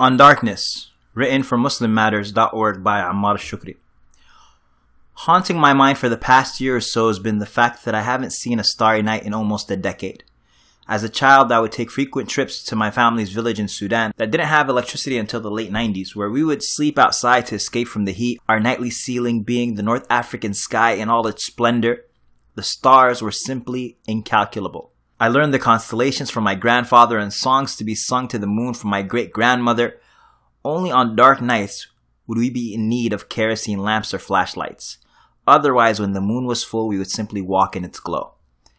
On Darkness, written for MuslimMatters.org by Ammar Shukri. Haunting my mind for the past year or so has been the fact that I haven't seen a starry night in almost a decade. As a child, I would take frequent trips to my family's village in Sudan that didn't have electricity until the late 90s, where we would sleep outside to escape from the heat, our nightly ceiling being the North African sky in all its splendor. The stars were simply incalculable. I learned the constellations from my grandfather and songs to be sung to the moon from my great grandmother. Only on dark nights would we be in need of kerosene lamps or flashlights. Otherwise, when the moon was full, we would simply walk in its glow.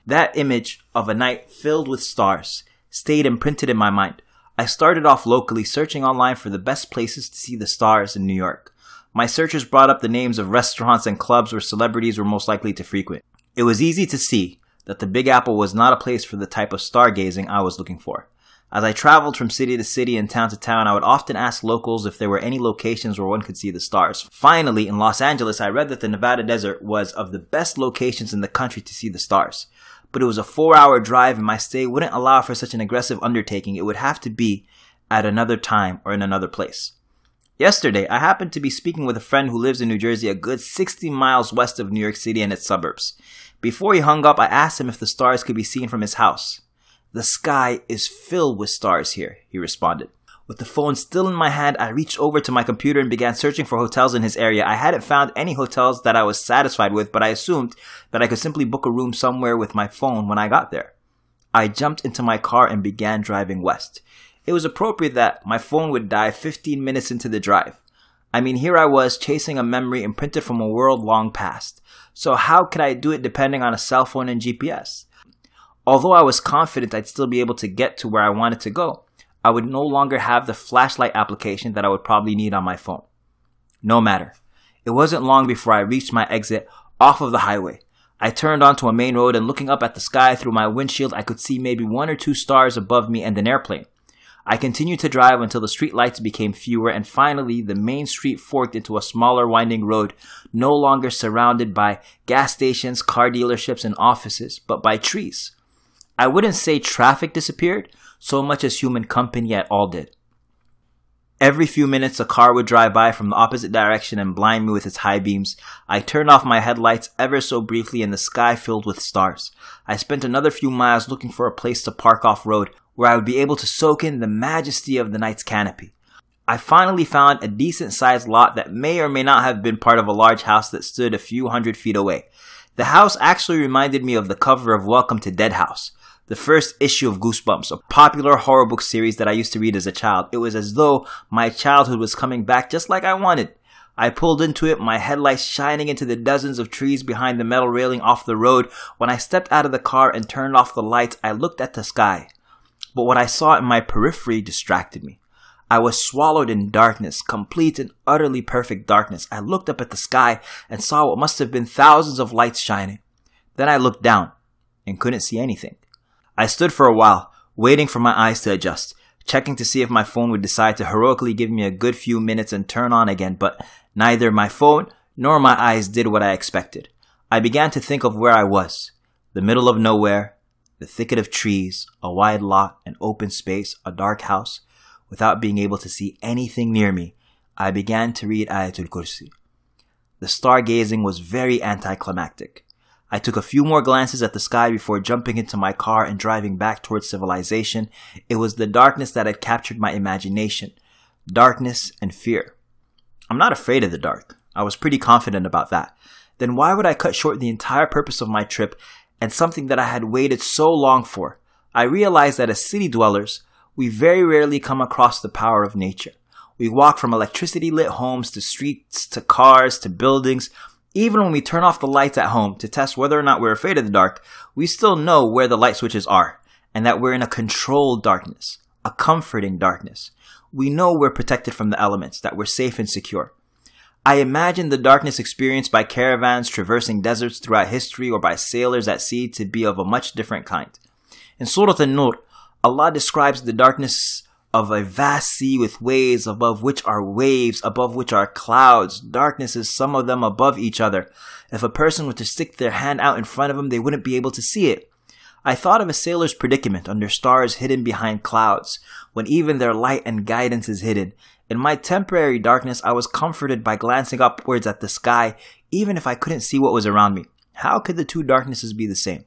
That image of a night filled with stars stayed imprinted in my mind. I started off locally searching online for the best places to see the stars in New York. My searches brought up the names of restaurants and clubs where celebrities were most likely to frequent. It was easy to see that the Big Apple was not a place for the type of stargazing I was looking for. As I traveled from city to city and town to town, I would often ask locals if there were any locations where one could see the stars. Finally, in Los Angeles, I read that the Nevada desert was of the best locations in the country to see the stars. But it was a four hour drive and my stay wouldn't allow for such an aggressive undertaking. It would have to be at another time or in another place. Yesterday, I happened to be speaking with a friend who lives in New Jersey, a good 60 miles west of New York City and its suburbs. Before he hung up, I asked him if the stars could be seen from his house. The sky is filled with stars here, he responded. With the phone still in my hand, I reached over to my computer and began searching for hotels in his area. I hadn't found any hotels that I was satisfied with, but I assumed that I could simply book a room somewhere with my phone when I got there. I jumped into my car and began driving west. It was appropriate that my phone would die 15 minutes into the drive. I mean, here I was chasing a memory imprinted from a world long past. So how could I do it depending on a cell phone and GPS? Although I was confident I'd still be able to get to where I wanted to go, I would no longer have the flashlight application that I would probably need on my phone. No matter. It wasn't long before I reached my exit off of the highway. I turned onto a main road and looking up at the sky through my windshield, I could see maybe one or two stars above me and an airplane. I continued to drive until the street lights became fewer and finally the main street forked into a smaller winding road, no longer surrounded by gas stations, car dealerships, and offices, but by trees. I wouldn't say traffic disappeared so much as human company at all did. Every few minutes, a car would drive by from the opposite direction and blind me with its high beams. I turned off my headlights ever so briefly and the sky filled with stars. I spent another few miles looking for a place to park off road where I would be able to soak in the majesty of the night's canopy. I finally found a decent sized lot that may or may not have been part of a large house that stood a few hundred feet away. The house actually reminded me of the cover of Welcome to Dead House the first issue of Goosebumps, a popular horror book series that I used to read as a child. It was as though my childhood was coming back just like I wanted. I pulled into it, my headlights shining into the dozens of trees behind the metal railing off the road. When I stepped out of the car and turned off the lights, I looked at the sky. But what I saw in my periphery distracted me. I was swallowed in darkness, complete and utterly perfect darkness. I looked up at the sky and saw what must have been thousands of lights shining. Then I looked down and couldn't see anything. I stood for a while, waiting for my eyes to adjust, checking to see if my phone would decide to heroically give me a good few minutes and turn on again, but neither my phone nor my eyes did what I expected. I began to think of where I was. The middle of nowhere, the thicket of trees, a wide lot, an open space, a dark house. Without being able to see anything near me, I began to read Ayatul Kursi. The stargazing was very anticlimactic. I took a few more glances at the sky before jumping into my car and driving back towards civilization. It was the darkness that had captured my imagination. Darkness and fear. I'm not afraid of the dark. I was pretty confident about that. Then why would I cut short the entire purpose of my trip and something that I had waited so long for? I realized that as city dwellers, we very rarely come across the power of nature. We walk from electricity lit homes to streets to cars to buildings even when we turn off the lights at home to test whether or not we're afraid of the dark, we still know where the light switches are and that we're in a controlled darkness, a comforting darkness. We know we're protected from the elements, that we're safe and secure. I imagine the darkness experienced by caravans traversing deserts throughout history or by sailors at sea to be of a much different kind. In Surah An-Nur, Allah describes the darkness of a vast sea with waves above which are waves, above which are clouds, darknesses, some of them above each other. If a person were to stick their hand out in front of them, they wouldn't be able to see it. I thought of a sailor's predicament under stars hidden behind clouds, when even their light and guidance is hidden. In my temporary darkness, I was comforted by glancing upwards at the sky, even if I couldn't see what was around me. How could the two darknesses be the same?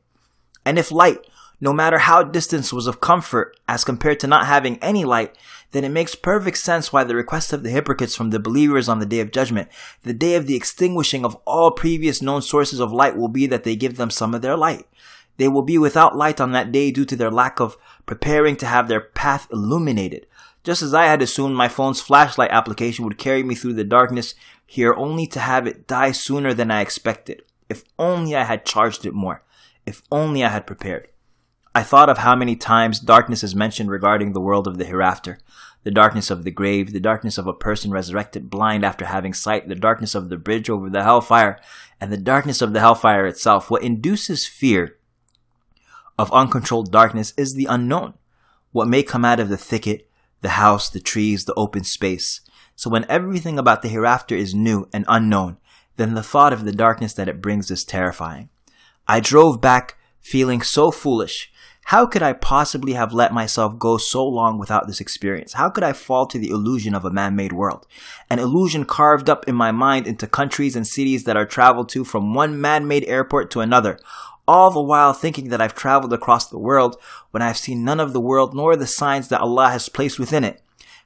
And if light no matter how distance was of comfort as compared to not having any light, then it makes perfect sense why the request of the hypocrites from the believers on the day of judgment, the day of the extinguishing of all previous known sources of light will be that they give them some of their light. They will be without light on that day due to their lack of preparing to have their path illuminated. Just as I had assumed my phone's flashlight application would carry me through the darkness here only to have it die sooner than I expected. If only I had charged it more. If only I had prepared. I thought of how many times darkness is mentioned regarding the world of the hereafter the darkness of the grave, the darkness of a person resurrected blind after having sight, the darkness of the bridge over the hellfire, and the darkness of the hellfire itself. What induces fear of uncontrolled darkness is the unknown, what may come out of the thicket, the house, the trees, the open space. So when everything about the hereafter is new and unknown, then the thought of the darkness that it brings is terrifying. I drove back feeling so foolish how could I possibly have let myself go so long without this experience? How could I fall to the illusion of a man-made world? An illusion carved up in my mind into countries and cities that are traveled to from one man-made airport to another, all the while thinking that I've traveled across the world when I've seen none of the world nor the signs that Allah has placed within it.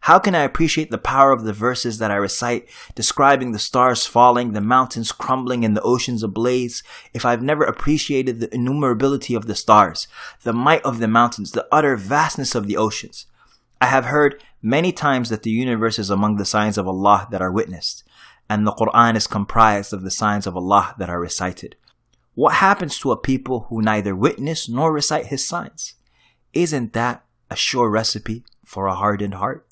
How can I appreciate the power of the verses that I recite, describing the stars falling, the mountains crumbling, and the oceans ablaze, if I've never appreciated the innumerability of the stars, the might of the mountains, the utter vastness of the oceans? I have heard many times that the universe is among the signs of Allah that are witnessed, and the Quran is comprised of the signs of Allah that are recited. What happens to a people who neither witness nor recite His signs? Isn't that a sure recipe for a hardened heart?